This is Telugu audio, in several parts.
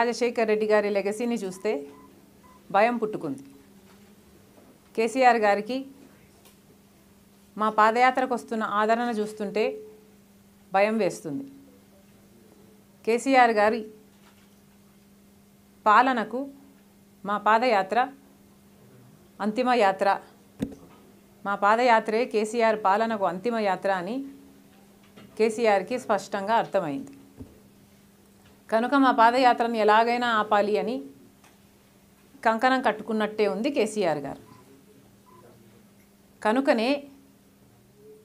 రాజశేఖర్ రెడ్డి గారి లెగసీని చూస్తే భయం పుట్టుకుంది కేసీఆర్ గారికి మా పాదయాత్రకు వస్తున్న ఆదరణ చూస్తుంటే భయం వేస్తుంది కేసీఆర్ గారి పాలనకు మా పాదయాత్ర అంతిమ యాత్ర మా పాదయాత్రే కేసీఆర్ పాలనకు అంతిమ యాత్ర అని కేసీఆర్కి స్పష్టంగా అర్థమైంది కనుక మా పాదయాత్రను ఎలాగైనా ఆపాలి అని కంకణం కట్టుకున్నట్టే ఉంది కేసీఆర్ గారు కనుకనే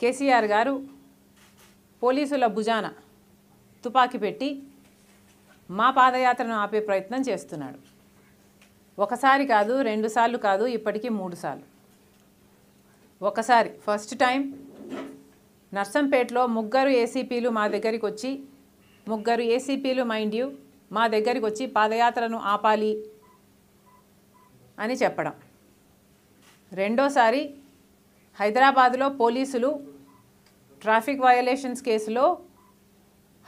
కేసీఆర్ గారు పోలీసుల భుజాన తుపాకీ పెట్టి మా పాదయాత్రను ఆపే ప్రయత్నం చేస్తున్నాడు ఒకసారి కాదు రెండుసార్లు కాదు ఇప్పటికీ మూడుసార్లు ఒకసారి ఫస్ట్ టైం నర్సంపేటలో ముగ్గురు ఏసీపీలు మా దగ్గరికి వచ్చి ముగ్గురు ఏసీపీలు మైండ్ యూ మా దగ్గరికి వచ్చి పాదయాత్రను ఆపాలి అని చెప్పడం రెండోసారి హైదరాబాదులో పోలీసులు ట్రాఫిక్ వయలేషన్స్ కేసులో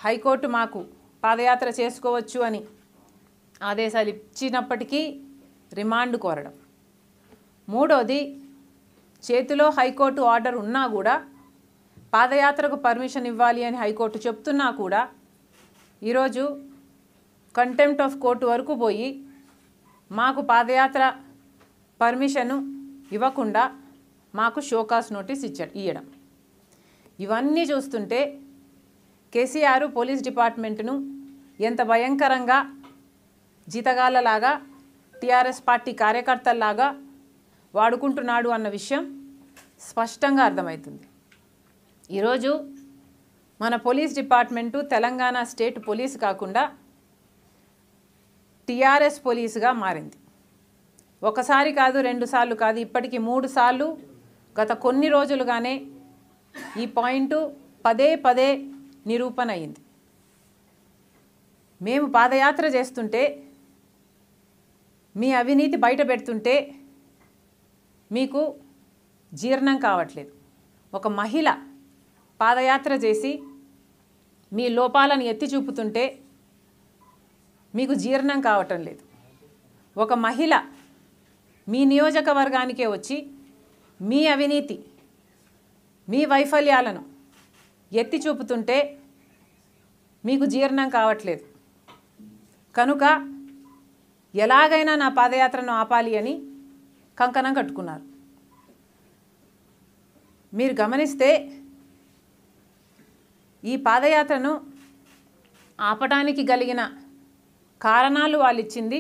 హైకోర్టు మాకు పాదయాత్ర చేసుకోవచ్చు అని ఆదేశాలు ఇచ్చినప్పటికీ రిమాండ్ కోరడం మూడోది చేతిలో హైకోర్టు ఆర్డర్ ఉన్నా కూడా పాదయాత్రకు పర్మిషన్ ఇవ్వాలి అని హైకోర్టు చెప్తున్నా కూడా ఈరోజు కంటెంప్ట్ ఆఫ్ కోర్టు వరకు పోయి మాకు పాదయాత్ర పర్మిషను ఇవ్వకుండా మాకు షోకాస్ నోటీస్ ఇచ్చ ఇవ్వడం ఇవన్నీ చూస్తుంటే కేసీఆర్ పోలీస్ డిపార్ట్మెంట్ను ఎంత భయంకరంగా జీతగాళ్ళలాగా టీఆర్ఎస్ పార్టీ కార్యకర్తల్లాగా వాడుకుంటున్నాడు అన్న విషయం స్పష్టంగా అర్థమవుతుంది ఈరోజు మన police department Telangana state police కాకుండా టీఆర్ఎస్ పోలీసుగా మారింది ఒకసారి కాదు రెండు సార్లు కాదు ఇప్పటికి మూడు సార్లు గత కొన్ని రోజులుగానే ఈ పాయింట్ పదే పదే నిరూపణ అయింది మేము పాదయాత్ర చేస్తుంటే మీ అవినీతి బయట పెడుతుంటే మీకు జీర్ణం కావట్లేదు ఒక మహిళ పాదయాత్ర చేసి మీ లోపాలను ఎత్తి చూపుతుంటే మీకు జీర్ణం కావటం లేదు ఒక మహిళ మీ నియోజకవర్గానికే వచ్చి మీ అవినీతి మీ వైఫల్యాలను ఎత్తి చూపుతుంటే మీకు జీర్ణం కావట్లేదు కనుక ఎలాగైనా నా పాదయాత్రను ఆపాలి అని కంకణం కట్టుకున్నారు మీరు గమనిస్తే ఈ పాదయాత్రను ఆపడానికి కలిగిన కారణాలు వాళ్ళు ఇచ్చింది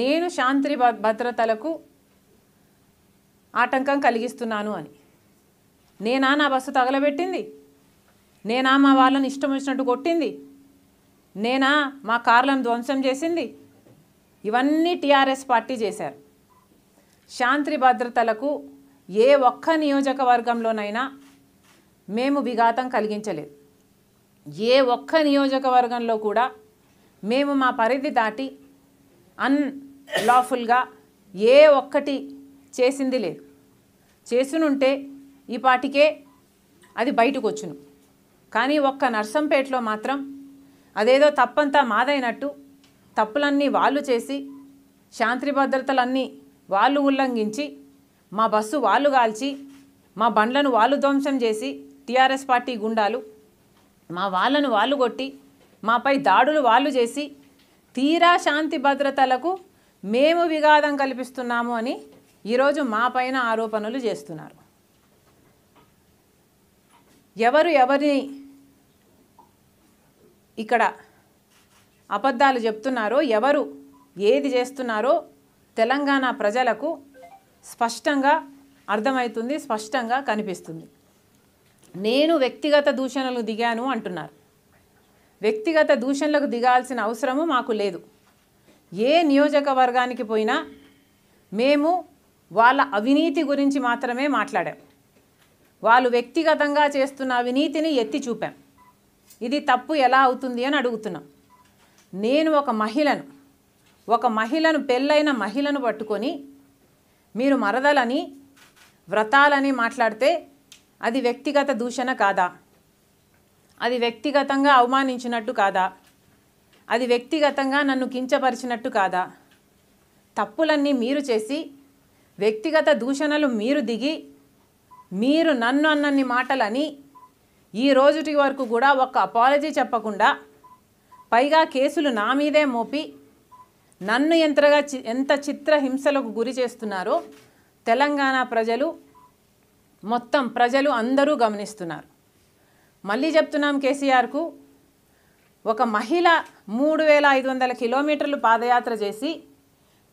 నేను శాంతి భద్రతలకు ఆటంకం కలిగిస్తున్నాను అని నేనా నా బస్సు తగలబెట్టింది నేనా మా వాళ్ళని ఇష్టం వచ్చినట్టు కొట్టింది నేనా మా కార్లను ధ్వంసం చేసింది ఇవన్నీ టీఆర్ఎస్ పార్టీ చేశారు శాంతి భద్రతలకు ఏ ఒక్క నియోజకవర్గంలోనైనా మేము విఘాతం కలిగించలేదు ఏ ఒక్క నియోజకవర్గంలో కూడా మేము మా పరిధి దాటి అన్లాఫుల్గా ఏ ఒక్కటి చేసింది లేదు చేసునుంటే ఈ పాటికే అది బయటకు వచ్చును కానీ ఒక్క నర్సంపేటలో మాత్రం అదేదో తప్పంతా మాదైనట్టు తప్పులన్నీ వాళ్ళు చేసి శాంతి భద్రతలన్నీ వాళ్ళు ఉల్లంఘించి మా బస్సు వాళ్ళు కాల్చి మా బండ్లను వాళ్ళు ధ్వంసం చేసి టీఆర్ఎస్ పార్టీ గుండాలు మా వాళ్ళను వాళ్ళు కొట్టి మాపై దాడులు వాళ్ళు చేసి తీరా శాంతి భద్రతలకు మేము విఘాదం కల్పిస్తున్నాము అని ఈరోజు మా పైన ఆరోపణలు చేస్తున్నారు ఎవరు ఎవరిని ఇక్కడ అబద్ధాలు చెప్తున్నారో ఎవరు ఏది చేస్తున్నారో తెలంగాణ ప్రజలకు స్పష్టంగా అర్థమవుతుంది స్పష్టంగా కనిపిస్తుంది నేను వ్యక్తిగత దూషణలు దిగాను అంటున్నారు వ్యక్తిగత దూషణలకు దిగాల్సిన అవసరము మాకు లేదు ఏ నియోజకవర్గానికి పోయినా మేము వాళ్ళ అవినీతి గురించి మాత్రమే మాట్లాడాం వాళ్ళు వ్యక్తిగతంగా చేస్తున్న అవినీతిని ఎత్తి చూపాం ఇది తప్పు ఎలా అవుతుంది అని అడుగుతున్నాం నేను ఒక మహిళను ఒక మహిళను పెళ్ళైన మహిళను పట్టుకొని మీరు మరదలని వ్రతాలని మాట్లాడితే అది వ్యక్తిగత దూషణ కాదా అది వ్యక్తిగతంగా అవమానించినట్టు కాదా అది వ్యక్తిగతంగా నన్ను కించపరిచినట్టు కాదా తప్పులన్నీ మీరు చేసి వ్యక్తిగత దూషణలు మీరు దిగి మీరు నన్ను అన్నన్ని మాటలని ఈ రోజుటి వరకు కూడా ఒక్క అపాలజీ చెప్పకుండా పైగా కేసులు నా మీదే మోపి నన్ను ఎంతగా ఎంత చిత్ర హింసలకు గురి చేస్తున్నారో తెలంగాణ ప్రజలు మొత్తం ప్రజలు అందరూ గమనిస్తున్నారు మళ్ళీ చెప్తున్నాం కేసీఆర్కు ఒక మహిళ మూడు వేల ఐదు వందల కిలోమీటర్లు పాదయాత్ర చేసి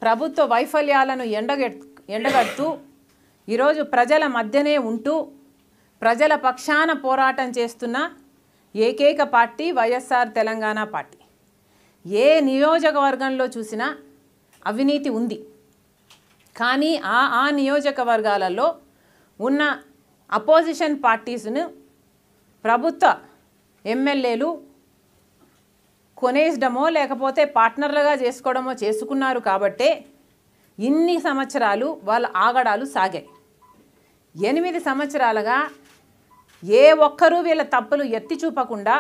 ప్రభుత్వ వైఫల్యాలను ఎండగె ఎండగడుతూ ఈరోజు ప్రజల మధ్యనే ఉంటూ ప్రజల పక్షాన పోరాటం చేస్తున్న ఏకైక పార్టీ వైఎస్ఆర్ తెలంగాణ పార్టీ ఏ నియోజకవర్గంలో చూసినా అవినీతి ఉంది కానీ ఆ ఆ నియోజకవర్గాలలో ఉన్న అపోజిషన్ పార్టీస్ను ప్రభుత్వ ఎమ్మెల్యేలు కొనేయడమో లేకపోతే పార్ట్నర్లుగా చేసుకోవడమో చేసుకున్నారు కాబట్టే ఇన్ని సంవత్సరాలు వాళ్ళ ఆగడాలు సాగాయి ఎనిమిది సంవత్సరాలుగా ఏ ఒక్కరూ వీళ్ళ తప్పులు ఎత్తి చూపకుండా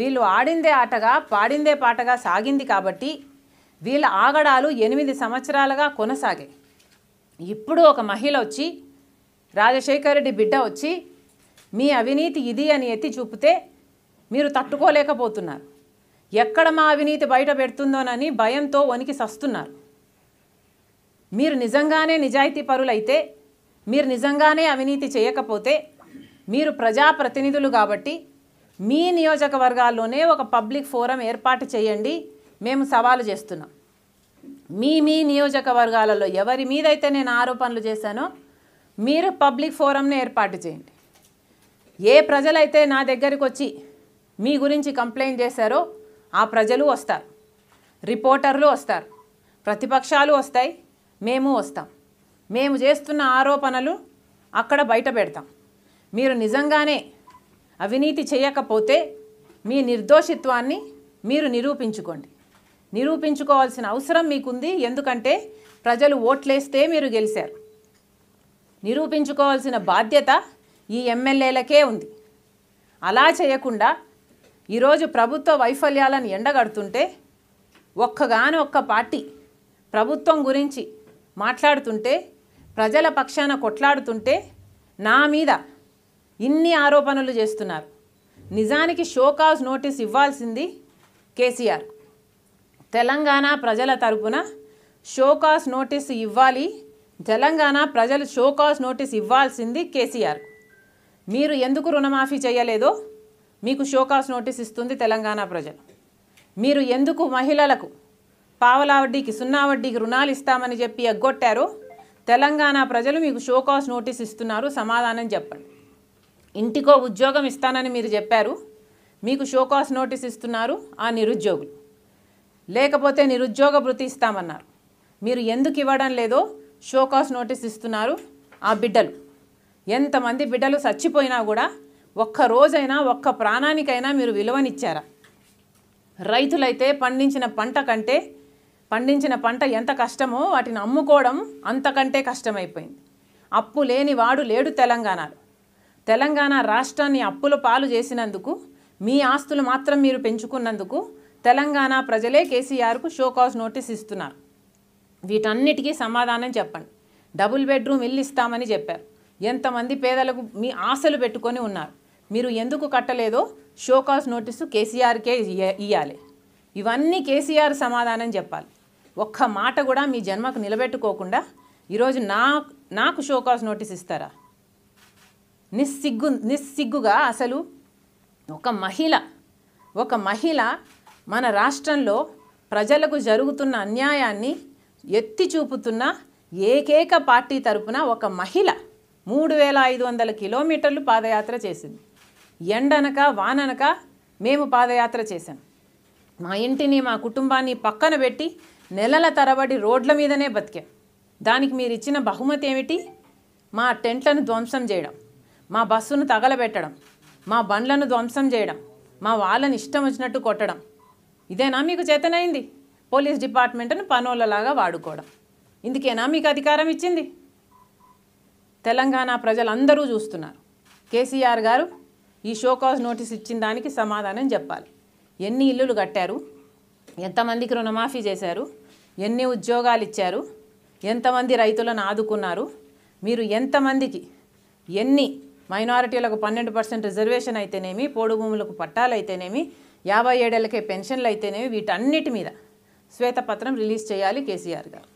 వీళ్ళు ఆడిందే ఆటగా పాడిందే పాటగా సాగింది కాబట్టి వీళ్ళ ఆగడాలు ఎనిమిది సంవత్సరాలుగా కొనసాగాయి ఇప్పుడు ఒక మహిళ వచ్చి రాజశేఖర రెడ్డి బిడ్డ వచ్చి మీ అవినీతి ఇది అని ఎత్తి చూపితే మీరు తట్టుకోలేకపోతున్నారు ఎక్కడ మా అవినీతి బయట పెడుతుందోనని భయంతో వనికి సస్తున్నారు మీరు నిజంగానే నిజాయితీ పరులైతే మీరు నిజంగానే అవినీతి చేయకపోతే మీరు ప్రజాప్రతినిధులు కాబట్టి మీ నియోజకవర్గాల్లోనే ఒక పబ్లిక్ ఫోరం ఏర్పాటు చేయండి మేము సవాలు చేస్తున్నాం మీ మీ నియోజకవర్గాలలో ఎవరి మీదైతే నేను ఆరోపణలు చేశానో మీరు పబ్లిక్ ఫోరంని ఏర్పాటు చేయండి ఏ ప్రజలైతే నా దగ్గరికి వచ్చి మీ గురించి కంప్లైంట్ చేశారో ఆ ప్రజలు వస్తారు రిపోర్టర్లు వస్తారు ప్రతిపక్షాలు వస్తాయి మేము వస్తాం మేము చేస్తున్న ఆరోపణలు అక్కడ బయట పెడతాం మీరు నిజంగానే అవినీతి చేయకపోతే మీ నిర్దోషిత్వాన్ని మీరు నిరూపించుకోండి నిరూపించుకోవాల్సిన అవసరం మీకుంది ఎందుకంటే ప్రజలు ఓట్లేస్తే మీరు గెలిచారు నిరూపించుకోవాల్సిన బాధ్యత ఈ ఎమ్మెల్యేలకే ఉంది అలా చేయకుండా ఈరోజు ప్రభుత్వ వైఫల్యాలను ఎండగడుతుంటే ఒక్కగాని ఒక్క పార్టీ ప్రభుత్వం గురించి మాట్లాడుతుంటే ప్రజల పక్షాన కొట్లాడుతుంటే నా మీద ఇన్ని ఆరోపణలు చేస్తున్నారు నిజానికి షోకాజ్ నోటీస్ ఇవ్వాల్సింది కేసీఆర్ తెలంగాణ ప్రజల తరపున షోకాస్ నోటీసు ఇవ్వాలి తెలంగాణ ప్రజలు షోకాస్ నోటీస్ ఇవ్వాల్సింది కేసీఆర్ మీరు ఎందుకు రుణమాఫీ చేయలేదో మీకు షోకాస్ నోటీస్ ఇస్తుంది తెలంగాణ ప్రజలు మీరు ఎందుకు మహిళలకు పావలా వడ్డీకి సున్నా వడ్డీకి రుణాలు ఇస్తామని చెప్పి ఎగ్గొట్టారో తెలంగాణ ప్రజలు మీకు షోకాస్ నోటీస్ ఇస్తున్నారు సమాధానం చెప్పండి ఇంటికో ఉద్యోగం ఇస్తానని మీరు చెప్పారు మీకు షోకాస్ నోటీస్ ఇస్తున్నారు ఆ నిరుద్యోగులు లేకపోతే నిరుద్యోగ భృతి ఇస్తామన్నారు మీరు ఎందుకు ఇవ్వడం లేదో షోకాస్ నోటీస్ ఇస్తున్నారు ఆ బిడ్డలు ఎంతమంది బిడ్డలు చచ్చిపోయినా కూడా ఒక్క రోజైనా ఒక్క ప్రాణానికైనా మీరు విలువనిచ్చారా రైతులైతే పండించిన పంట కంటే పండించిన పంట ఎంత కష్టమో వాటిని అమ్ముకోవడం అంతకంటే కష్టమైపోయింది అప్పు లేని వాడు లేడు తెలంగాణలో తెలంగాణ రాష్ట్రాన్ని అప్పుల పాలు చేసినందుకు మీ ఆస్తులు మాత్రం మీరు పెంచుకున్నందుకు తెలంగాణ ప్రజలే కేసీఆర్కు షోకాజ్ నోటీస్ ఇస్తున్నారు వీటన్నిటికీ సమాధానం చెప్పండి డబుల్ బెడ్రూమ్ ఇల్లు ఇస్తామని చెప్పారు ఎంతమంది పేదలకు మీ ఆశలు పెట్టుకొని ఉన్నారు మీరు ఎందుకు కట్టలేదో షోకాస్ నోటీసు కేసీఆర్కే ఇవ్వాలి ఇవన్నీ కేసీఆర్ సమాధానం చెప్పాలి ఒక్క మాట కూడా మీ జన్మకు నిలబెట్టుకోకుండా ఈరోజు నా నాకు షోకాస్ నోటీస్ ఇస్తారా నిస్సిగ్గు నిస్సిగ్గుగా అసలు ఒక మహిళ ఒక మహిళ మన రాష్ట్రంలో ప్రజలకు జరుగుతున్న అన్యాయాన్ని ఎత్తి చూపుతున్న ఏకైక పార్టీ తరపున ఒక మహిళ మూడు వేల ఐదు వందల కిలోమీటర్లు పాదయాత్ర చేసింది ఎండనక వాననక మేము పాదయాత్ర చేశాం మా ఇంటిని మా కుటుంబాన్ని పక్కన పెట్టి నెలల తరబడి రోడ్ల మీదనే బతికాం దానికి మీరు ఇచ్చిన బహుమతి ఏమిటి మా టెంట్లను ధ్వంసం చేయడం మా బస్సును తగలబెట్టడం మా బండ్లను ధ్వంసం చేయడం మా వాళ్ళని ఇష్టం వచ్చినట్టు కొట్టడం ఇదేనా మీకు చేతనైంది పోలీస్ డిపార్ట్మెంట్ను పనులలాగా వాడుకోవడం ఇందుకేనా మీకు అధికారం ఇచ్చింది తెలంగాణ ప్రజలందరూ చూస్తున్నారు కేసీఆర్ గారు ఈ షోకాజ్ నోటీస్ ఇచ్చిన దానికి సమాధానం చెప్పాలి ఎన్ని ఇల్లులు కట్టారు ఎంతమందికి రుణమాఫీ చేశారు ఎన్ని ఉద్యోగాలు ఇచ్చారు ఎంతమంది రైతులను ఆదుకున్నారు మీరు ఎంతమందికి ఎన్ని మైనారిటీలకు పన్నెండు పర్సెంట్ రిజర్వేషన్ అయితేనేమి పోడు భూములకు పట్టాలు అయితేనేమి యాభై ఏడేళ్ళకే పెన్షన్లు అయితేనేమి వీటన్నిటి మీద శ్వేతపత్రం రిలీజ్ చేయాలి కేసీఆర్ గారు